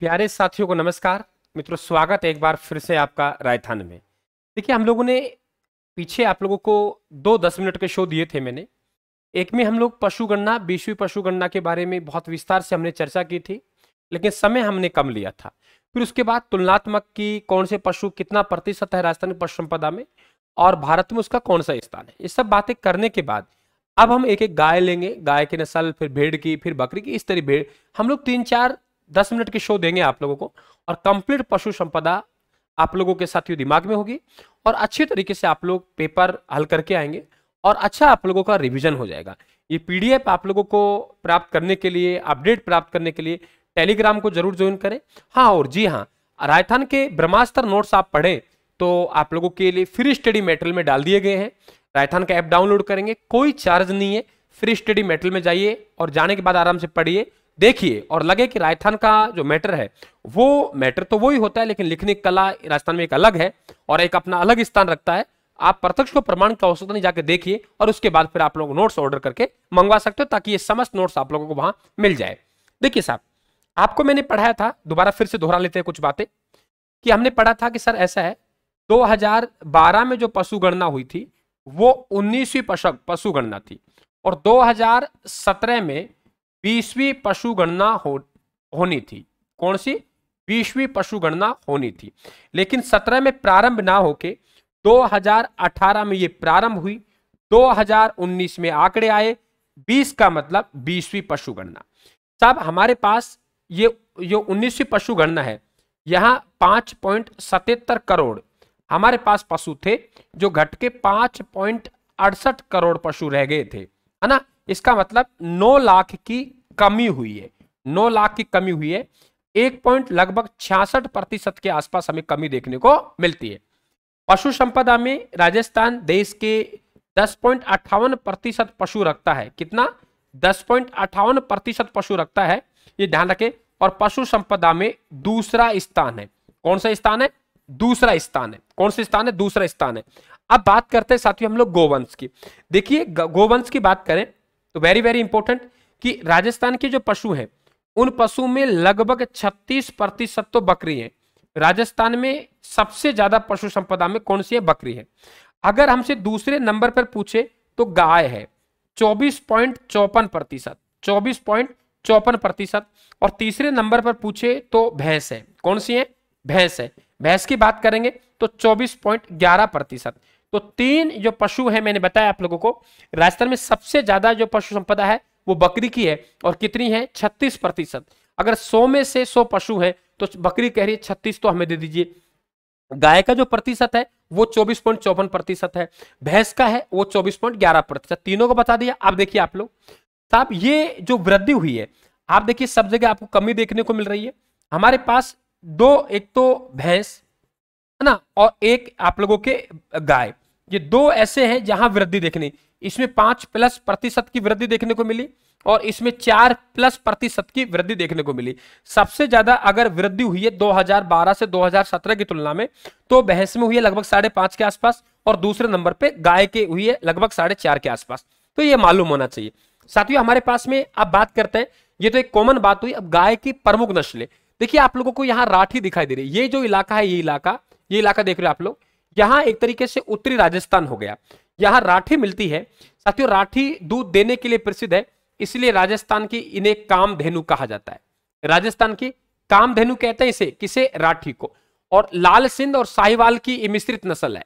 प्यारे साथियों को नमस्कार मित्रों स्वागत है एक बार फिर से आपका रायथान में देखिए हम लोगों ने पीछे आप लोगों को दो दस मिनट के शो दिए थे मैंने एक में हम लोग पशुगणना गणना बीसवीं के बारे में बहुत विस्तार से हमने चर्चा की थी लेकिन समय हमने कम लिया था फिर उसके बाद तुलनात्मक की कौन से पशु कितना प्रतिशत है राजस्थान पशु संपदा में और भारत में उसका कौन सा स्थान है ये सब बातें करने के बाद अब हम एक एक गाय लेंगे गाय की नस्ल फिर भेड़ की फिर बकरी की इस तरह भेड़ हम लोग तीन चार दस मिनट की शो देंगे आप लोगों को और कंप्लीट पशु संपदा आप लोगों के साथ दिमाग में होगी और अच्छे तरीके से आप लोग पेपर हल करके आएंगे और अच्छा आप लोगों का रिविजन हो जाएगा ये पीडीएफ आप लोगों को प्राप्त करने के लिए अपडेट प्राप्त करने के लिए टेलीग्राम को जरूर ज्वाइन करें हाँ और जी हाँ राजस्थान के ब्रह्मास्त्र नोट्स आप पढ़ें तो आप लोगों के लिए फ्री स्टडी मेटल में डाल दिए गए हैं राजस्थान का ऐप डाउनलोड करेंगे कोई चार्ज नहीं है फ्री स्टडी मेटल में जाइए और जाने के बाद आराम से पढ़िए देखिए और लगे कि राजस्थान का जो मैटर है वो मैटर तो वही होता है लेकिन लिखने की कला राजस्थान में एक अलग है और एक अपना अलग स्थान रखता है आप प्रत्यक्ष को प्रमाण की आवश्यकता नहीं जाकर देखिए और उसके बाद फिर आप लोग नोट्स ऑर्डर करके मंगवा सकते हो ताकि ये समस्त नोट्स आप लोगों को वहां मिल जाए देखिए साहब आपको मैंने पढ़ाया था दोबारा फिर से दोहरा लेते हैं कुछ बातें कि हमने पढ़ा था कि सर ऐसा है दो में जो पशु गणना हुई थी वो उन्नीसवीं पशु पशु गणना थी और 2017 में बीसवीं पशु गणना हो होनी थी कौन सी बीसवीं पशु गणना होनी थी लेकिन सत्रह में प्रारंभ ना होके 2018 में ये प्रारंभ हुई 2019 में आंकड़े आए 20 का मतलब बीसवीं पशु गणना हमारे पास ये जो उन्नीसवीं पशु गणना है यहाँ पांच पॉइंट सतहत्तर करोड़ हमारे पास पशु थे जो घट के पांच पॉइंट अड़सठ करोड़ पशु रह गए थे है ना इसका मतलब नौ लाख की कमी हुई है नौ लाख की कमी हुई है एक पॉइंट लगभग छियासठ प्रतिशत के आसपास हमें कमी देखने को मिलती है पशु संपदा में राजस्थान देश के दस पॉइंट अट्ठावन प्रतिशत पशु रखता है कितना दस पॉइंट अट्ठावन प्रतिशत पशु रखता है ये ध्यान रखें और पशु संपदा में दूसरा स्थान है कौन सा स्थान है दूसरा स्थान है कौन सा स्थान है दूसरा स्थान है अब बात करते हैं साथियों हम लोग गोवंश की देखिए गोवंश की बात करें तो वेरी वेरी इंपॉर्टेंट कि राजस्थान के जो पशु हैं उन पशु में लगभग 36 प्रतिशत तो बकरी है राजस्थान में सबसे ज्यादा पशु संपदा में कौन सी है बकरी है अगर हमसे दूसरे नंबर पर पूछे तो गाय है चौबीस पॉइंट चौपन प्रतिशत चौबीस पॉइंट चौपन प्रतिशत और तीसरे नंबर पर पूछे तो भैंस है कौन सी है भैंस है भैंस की बात करेंगे तो चौबीस पॉइंट ग्यारह प्रतिशत तो तीन जो पशु है मैंने बताया आप लोगों को राजस्थान में सबसे ज्यादा जो पशु संपदा है वो बकरी की है और कितनी है छत्तीस प्रतिशत अगर सौ में से सौ पशु है तो बकरी कह रही है छत्तीस तो हमें दे दीजिए गाय का जो प्रतिशत है वो चौबीस पॉइंट चौपन प्रतिशत है भैंस का है वो चौबीस पॉइंट ग्यारह प्रतिशत तीनों को बता दिया अब देखिए आप लोग साहब ये जो वृद्धि हुई है आप देखिए सब जगह आपको कमी देखने को मिल रही है हमारे पास दो एक तो भैंस है ना और एक आप लोगों के गाय ये दो ऐसे हैं जहां वृद्धि देखने इसमें पांच प्लस प्रतिशत की वृद्धि देखने को मिली और इसमें चार प्लस प्रतिशत की वृद्धि देखने को मिली सबसे ज्यादा अगर वृद्धि हुई है 2012 से 2017 की तुलना में तो भैंस में हुई है लगभग साढ़े पांच के आसपास और दूसरे नंबर पे गाय के हुई है लगभग साढ़े चार के आसपास तो ये मालूम होना चाहिए साथियों हमारे पास में अब बात करते हैं ये तो एक कॉमन बात हुई अब गाय की प्रमुख नस्लें देखिए आप लोगों को यहाँ राठी दिखाई दे रही है ये जो इलाका है ये इलाका ये इलाका देख रहे हो आप लोग यहाँ एक तरीके से उत्तरी राजस्थान हो गया यहाँ राठी मिलती है साथियों राठी दूध देने के लिए प्रसिद्ध है इसलिए राजस्थान की इन्हें धेनु कहा जाता है राजस्थान की कामधेनु कहते हैं इसे किसे राठी को और लाल सिंध और साहिवाल की मिश्रित नस्ल है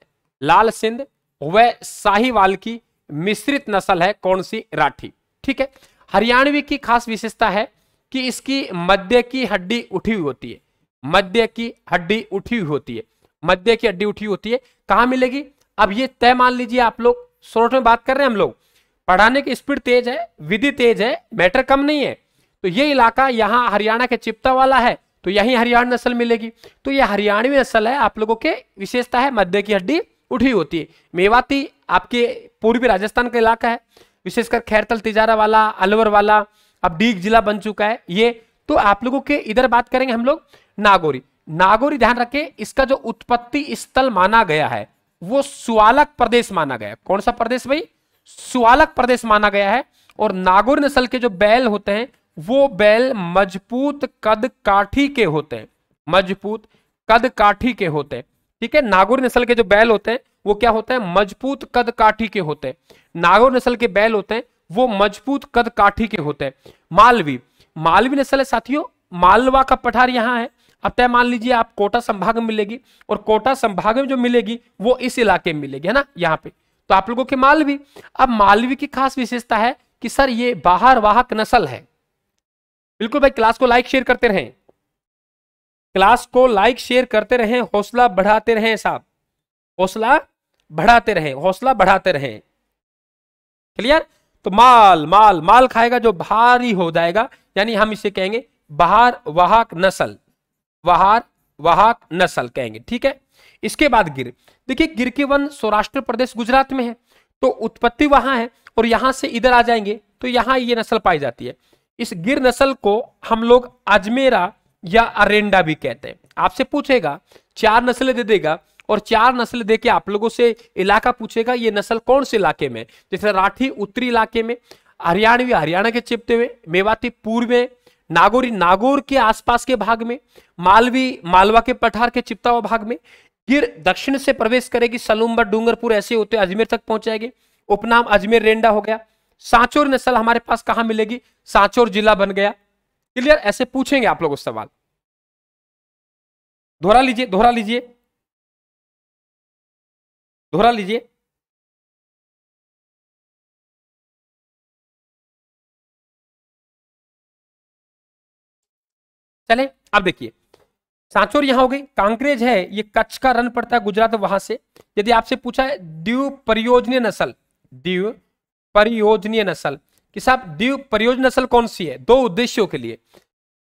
लाल सिंध व साहिवाल की मिश्रित नस्ल है कौन सी राठी ठीक है हरियाणवी की खास विशेषता है कि इसकी मध्य की हड्डी उठी हुई होती है मध्य की हड्डी उठी हुई होती है मध्य की हड्डी उठी होती है कहां मिलेगी अब ये तय मान लीजिए आप लोग शोर्ट में बात कर रहे हैं हम लोग पढ़ाने की स्पीड तेज है विधि तेज है मैटर कम नहीं है तो ये इलाका यहाँ हरियाणा के चिपता वाला है तो यही हरियाणा नस्ल मिलेगी तो ये हरियाणवी नस्ल है आप लोगों के विशेषता है मध्य की हड्डी उठी होती है मेवाती आपके पूर्वी राजस्थान का इलाका है विशेषकर खैरतल तिजारा वाला अलवर वाला अब डीग जिला बन चुका है ये तो आप लोगों के इधर बात करेंगे हम लोग नागौरी नागौरी ध्यान रखें इसका जो उत्पत्ति स्थल माना गया है वो सुवालक प्रदेश माना गया कौन सा प्रदेश भाई सुवालक प्रदेश माना गया है और नागौर नस्ल के जो बैल होते हैं वो बैल मजबूत कद काठी के होते हैं मजबूत कद काठी के होते हैं ठीक है नागौर नस्ल के जो बैल होते हैं वो क्या होते हैं मजबूत कद काठी के होते हैं नागौर नस्ल के बैल होते हैं वो मजबूत कद काठी के होते हैं मालवी मालवी नस्ल है साथियों मालवा का पठार यहां है तय मान लीजिए आप कोटा संभाग में मिलेगी और कोटा संभाग में जो मिलेगी वो इस इलाके में मिलेगी है ना यहाँ पे तो आप लोगों के मालवी अब मालवी की खास विशेषता है कि सर ये बाहर वाहक नस्ल है बिल्कुल भाई क्लास को लाइक शेयर करते रहें क्लास को लाइक शेयर करते रहें हौसला बढ़ाते रहें साहब हौसला बढ़ाते रहें हौसला बढ़ाते रहें क्लियर तो माल माल माल खाएगा जो भारी हो जाएगा यानी हम इसे कहेंगे बाहर वाहक नस्ल वहार वहाक नस्ल कहेंगे ठीक है इसके बाद गिर देखिए गिर के वन सौराष्ट्र प्रदेश गुजरात में है तो उत्पत्ति वहां है और यहां से इधर आ जाएंगे तो यहां ये नस्ल पाई जाती है इस गिर नस्ल को हम लोग अजमेरा या अरेंडा भी कहते हैं आपसे पूछेगा चार नस्लें दे देगा और चार नस्ल देके आप लोगों से इलाका पूछेगा ये नस्ल कौन से इलाके में जैसे राठी उत्तरी इलाके में हरियाणवी हरियाणा के चिपते हुए मेवाती पूर्व में नागौरी नागौर के आसपास के भाग में मालवी मालवा के पठार के चिपता भाग में फिर दक्षिण से प्रवेश करेगी सलूम्बर डूंगरपुर ऐसे होते अजमेर तक पहुंच जाएगी उपनाम अजमेर रेंडा हो गया सांचोर नस्ल हमारे पास कहां मिलेगी सांचोर जिला बन गया क्लियर ऐसे पूछेंगे आप लोग सवाल दोहरा लीजिए दोहरा लीजिए दोहरा लीजिए चले अब देखिए सांचोर यहां हो गई कांकरेज है ये कच्छ का रन पड़ता है गुजरात वहां से यदि आपसे पूछा है द्वीव परियोजनीय नस्ल दीव परियोजनीय नस्ल कि साहब दीव परियोजनीय नस्ल कौन सी है दो उद्देश्यों के लिए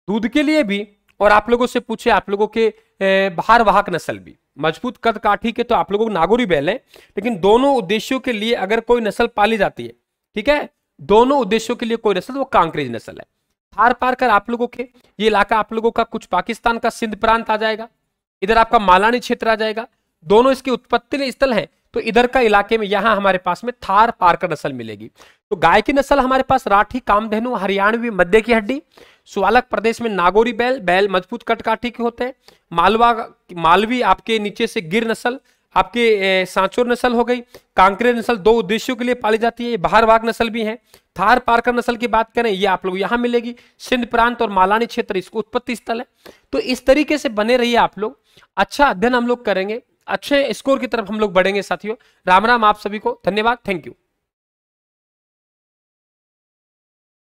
दूध के लिए भी और आप लोगों से पूछे आप लोगों के भार वाहक नस्ल भी मजबूत कद काठी के तो आप लोगों को नागोरी बैल है लेकिन दोनों उद्देश्यों के लिए अगर कोई नस्ल पाली जाती है ठीक है दोनों उद्देश्यों के लिए कोई नस्ल तो वो कांकरेज नस्ल है थार पार कर आप लोगों के ये इलाका आप लोगों का कुछ पाकिस्तान का सिंध प्रांत आ जाएगा इधर आपका मालानी क्षेत्र आ जाएगा दोनों इसकी उत्पत्ति स्थल है तो इधर का इलाके में यहां हमारे पास में थार पारकर नस्ल मिलेगी तो गाय की नस्ल हमारे पास राठी कामधेनु हरियाणवी मध्य की हड्डी सुवालक प्रदेश में नागोरी बैल बैल मजबूत कटकाठी के होते हैं मालवा मालवी आपके नीचे से गिर नस्ल आपके सांचोर नस्ल हो गई कांकरे नस्ल दो उद्देश्यों के लिए पाली जाती है बाहर वाघ नस्ल भी है थार पारकर नस्ल की बात करें ये आप लोग यहां मिलेगी सिंध प्रांत और मालानी क्षेत्र इसको उत्पत्ति स्थल है तो इस तरीके से बने रहिए आप लोग अच्छा अध्ययन हम लोग करेंगे अच्छे स्कोर की तरफ हम लोग बढ़ेंगे साथियों राम राम आप सभी को धन्यवाद थैंक यू